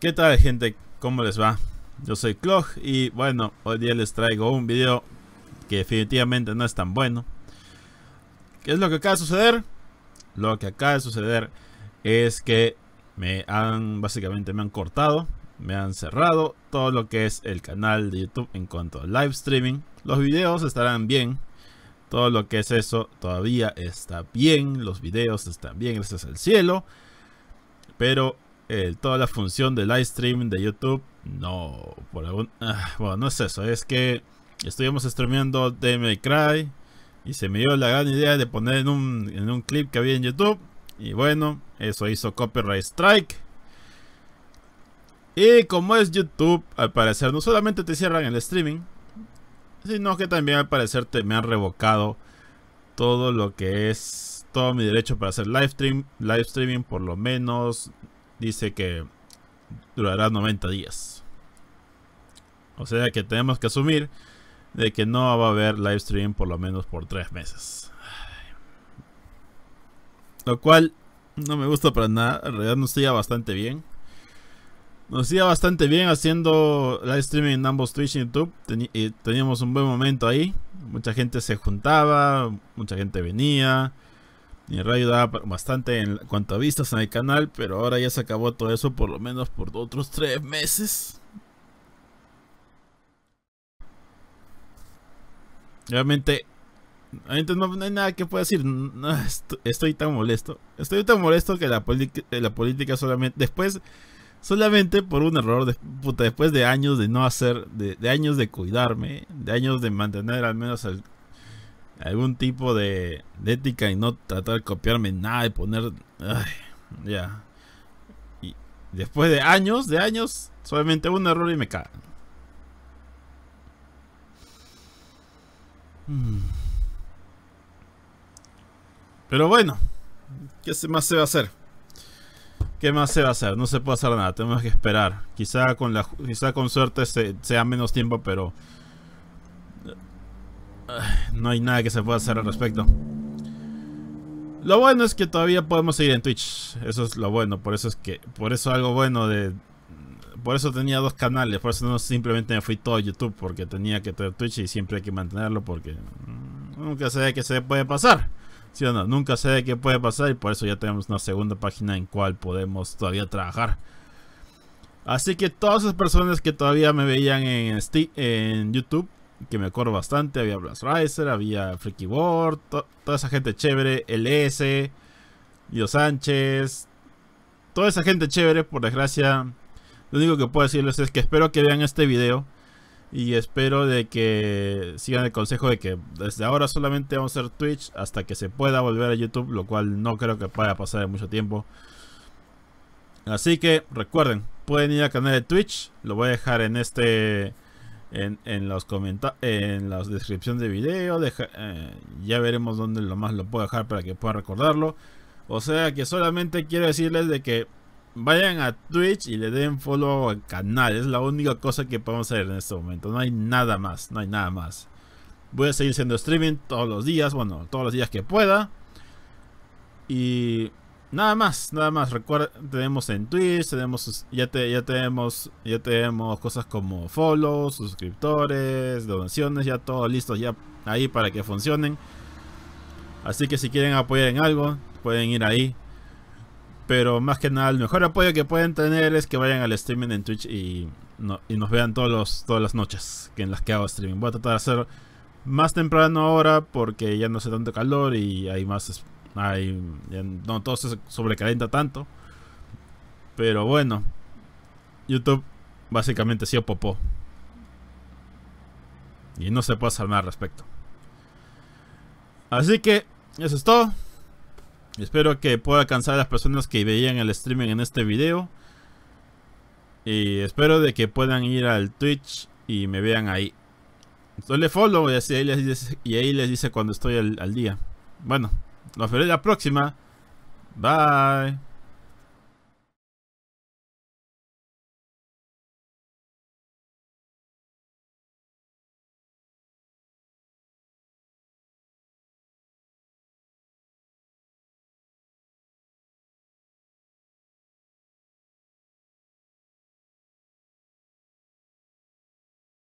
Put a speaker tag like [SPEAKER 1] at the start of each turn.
[SPEAKER 1] ¿Qué tal gente? ¿Cómo les va? Yo soy Clog y bueno, hoy día les traigo un video que definitivamente no es tan bueno. ¿Qué es lo que acaba de suceder? Lo que acaba de suceder es que me han, básicamente me han cortado, me han cerrado todo lo que es el canal de YouTube en cuanto a live streaming. Los videos estarán bien, todo lo que es eso todavía está bien. Los videos están bien, gracias al cielo. Pero eh, toda la función de live streaming de YouTube, no. Por algún, ah, bueno, no es eso. Es que estuvimos streameando DM Cry. Y se me dio la gran idea de poner un, en un clip que había en YouTube. Y bueno, eso hizo Copyright Strike. Y como es YouTube, al parecer no solamente te cierran el streaming, sino que también al parecer te, me han revocado todo lo que es todo mi derecho para hacer live stream, live streaming por lo menos dice que durará 90 días. O sea que tenemos que asumir de que no va a haber live stream por lo menos por 3 meses. Lo cual no me gusta para nada, en realidad nos sigue bastante bien. Nos iba bastante bien haciendo live streaming en ambos Twitch y YouTube. Eh, teníamos un buen momento ahí. Mucha gente se juntaba, mucha gente venía. Y en ayudaba bastante en cuanto a vistas en el canal, pero ahora ya se acabó todo eso por lo menos por otros tres meses. Realmente, realmente no, hay nada que pueda decir. estoy, tan molesto. Estoy tan molesto que la, la política solamente... Después solamente por un error de, después de años de no hacer, de, años de cuidarme, de años de mantener al menos algún tipo de, ética y no tratar de copiarme nada y poner, ya. Y después de años, de años, solamente un error y me cagan. Mm. Pero bueno, ¿qué más se va a hacer? ¿Qué más se va a hacer? No se puede hacer nada, tenemos que esperar. Quizá con la quizá con suerte sea menos tiempo, pero eh, no hay nada que se pueda hacer al respecto. Lo bueno es que todavía podemos seguir en Twitch. Eso es lo bueno, por eso es que por eso algo bueno de por eso tenía dos canales, por eso no simplemente me fui todo a YouTube porque tenía que tener Twitch y siempre hay que mantenerlo porque mm, nunca sé qué se puede pasar no? Nunca sé de qué puede pasar y por eso ya tenemos una segunda página en cual podemos todavía trabajar. Así que todas esas personas que todavía me veían en, en YouTube, que me acuerdo bastante, había Blas Riser, había Freaky Board, toda esa gente chévere, LS, Dios Sánchez, toda esa gente chévere, por desgracia, lo único que puedo decirles es que espero que vean este video y espero de que sigan el consejo de que desde ahora solamente vamos a hacer Twitch hasta que se pueda volver a YouTube, lo cual no creo que vaya a pasar en mucho tiempo. Así que recuerden, pueden ir al canal de Twitch, lo voy a dejar en este en, los comentarios en la descripción de video, eh, ya veremos dónde lo más lo puedo dejar para que puedan recordarlo. O sea que solamente quiero decirles de que Vayan a Twitch y le den follow al canal. Es la única cosa que podemos hacer en este momento. No hay nada más. No hay nada más. Voy a seguir siendo streaming todos los días. Bueno, todos los días que pueda. Y nada más, nada más. tenemos en Twitch, tenemos, ya, ya, tenemos, ya tenemos cosas como follows, suscriptores, donaciones, ya todo listo ya ahí para que funcionen. Así que si quieren apoyar en algo, pueden ir ahí pero más que nada el mejor apoyo que pueden tener es que vayan al streaming en Twitch y, nos vean todos los, todas las noches que en las que hago streaming. Voy a tratar de hacer más temprano ahora porque ya no hace tanto calor y hay más... Hay, no todo se sobrecalienta tanto. Pero bueno, YouTube básicamente sí o Y no se puede hacer nada al respecto. Así que, eso es todo. Espero que pueda alcanzar a las personas que veían el streaming en este video. Y espero de que puedan ir al Twitch y me vean ahí. Entonces follow y, así ahí les dice, y ahí les dice cuando estoy al, día. Bueno, nos veré la próxima. Bye.